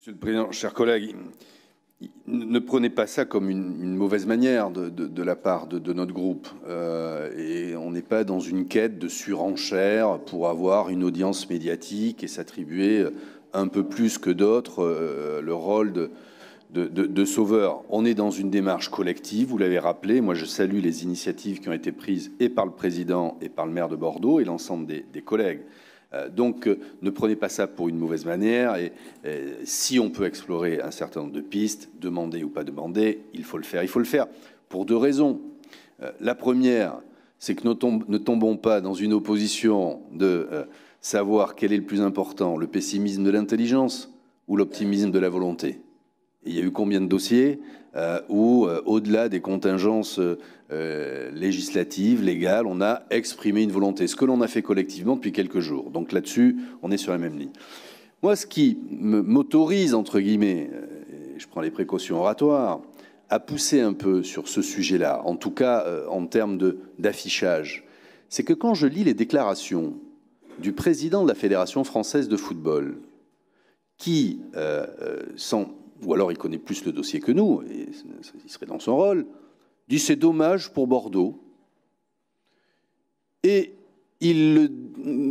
Monsieur le Président, chers collègues, ne prenez pas ça comme une, mauvaise manière de, la part de, notre groupe. Euh, et on n'est pas dans une quête de surenchère pour avoir une audience médiatique et s'attribuer un peu plus que d'autres euh, le rôle de, sauveur. On est dans une démarche collective, vous l'avez rappelé. Moi, je salue les initiatives qui ont été prises et par le président et par le maire de Bordeaux et l'ensemble des collègues. Euh, donc euh, ne prenez pas ça pour une mauvaise manière. Et, euh, si on peut explorer un certain nombre de pistes, demander ou pas demander, il faut le faire. Il faut le faire pour deux raisons. la première, c'est que ne, tombons pas dans une opposition de savoir quel est le plus important, le pessimisme de l'intelligence ou l'optimisme de la volonté il y a eu combien de dossiers euh, où, euh, au-delà des contingences euh, législatives, légales, on a exprimé une volonté, ce que l'on a fait collectivement depuis quelques jours. Donc là-dessus, on est sur la même ligne. Moi, ce qui m'autorise, entre guillemets, je prends les précautions oratoires, à pousser un peu sur ce sujet-là, en tout cas en termes d'affichage, c'est que quand je lis les déclarations du président de la Fédération française de football, qui, euh, ou alors il connaît plus le dossier que nous, et il serait dans son rôle, dit c'est dommage pour Bordeaux. Et il le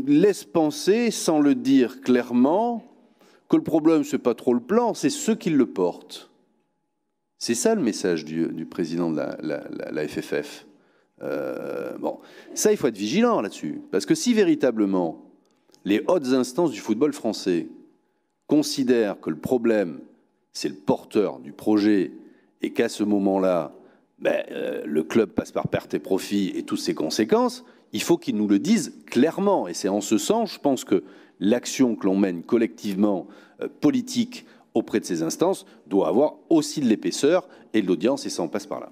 laisse penser, sans le dire clairement, que le problème, ce n'est pas trop le plan, c'est ceux qui le portent. C'est ça le message du, président de la, FFF. Euh, bon, ça, il faut être vigilant là-dessus. Parce que si véritablement les hautes instances du football français considèrent que le problème, c'est le porteur du projet et qu'à ce moment-là, ben, euh, le club passe par perte et profit et toutes ses conséquences, il faut qu'il nous le dise clairement. Et c'est en ce sens, je pense que l'action que l'on mène collectivement, euh, politique, auprès de ces instances, doit avoir aussi de l'épaisseur et de l'audience, et ça en passe par là.